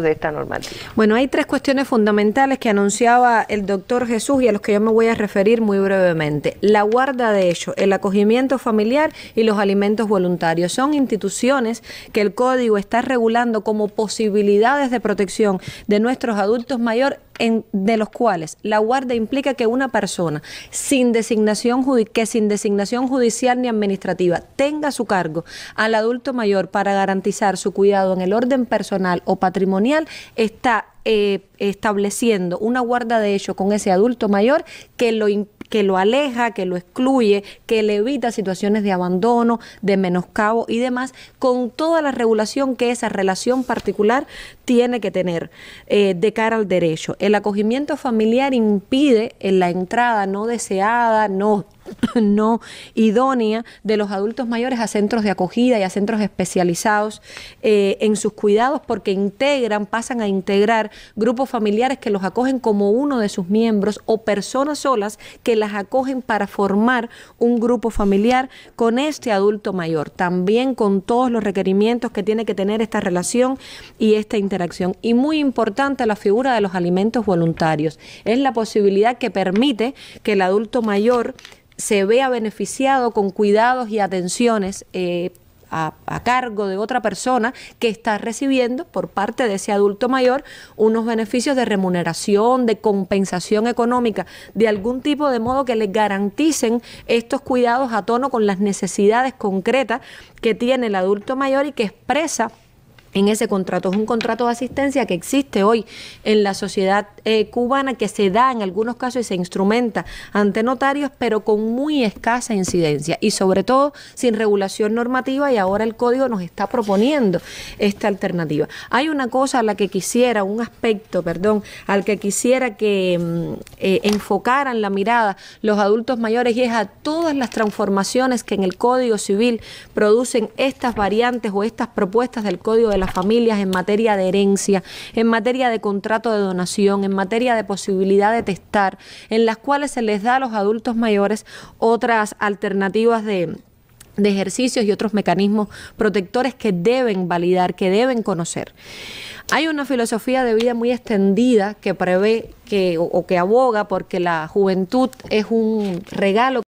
de esta normativa. Bueno, hay tres cuestiones fundamentales que anunciaba el doctor Jesús y a los que yo me voy a referir muy brevemente. La guarda de ellos, el acogimiento familiar y los alimentos voluntarios. Son instituciones que el código está regulando como posibilidades de protección de nuestros adultos mayores en, de los cuales la guarda implica que una persona sin designación que sin designación judicial ni administrativa tenga su cargo al adulto mayor para garantizar su cuidado en el orden personal o patrimonial está eh, estableciendo una guarda de hecho con ese adulto mayor que lo que lo aleja, que lo excluye, que le evita situaciones de abandono, de menoscabo y demás, con toda la regulación que esa relación particular tiene que tener eh, de cara al derecho. El acogimiento familiar impide la entrada no deseada, no no idónea de los adultos mayores a centros de acogida y a centros especializados eh, en sus cuidados porque integran, pasan a integrar grupos familiares que los acogen como uno de sus miembros o personas solas que las acogen para formar un grupo familiar con este adulto mayor, también con todos los requerimientos que tiene que tener esta relación y esta interacción. Y muy importante la figura de los alimentos voluntarios. Es la posibilidad que permite que el adulto mayor se vea beneficiado con cuidados y atenciones eh, a, cargo de otra persona que está recibiendo por parte de ese adulto mayor unos beneficios de remuneración, de compensación económica, de algún tipo de modo que le garanticen estos cuidados a tono con las necesidades concretas que tiene el adulto mayor y que expresa en ese contrato. Es un contrato de asistencia que existe hoy en la sociedad eh, cubana, que se da en algunos casos y se instrumenta ante notarios, pero con muy escasa incidencia y sobre todo sin regulación normativa y ahora el código nos está proponiendo esta alternativa. Hay una cosa a la que quisiera, un aspecto, perdón, al que quisiera que mm, eh, enfocaran la mirada los adultos mayores y es a todas las transformaciones que en el código civil producen estas variantes o estas propuestas del código de las familias en materia de herencia, en materia de contrato de donación, en materia de posibilidad de testar, en las cuales se les da a los adultos mayores otras alternativas de, ejercicios y otros mecanismos protectores que deben validar, que deben conocer. Hay una filosofía de vida muy extendida que prevé que, o que aboga porque la juventud es un regalo.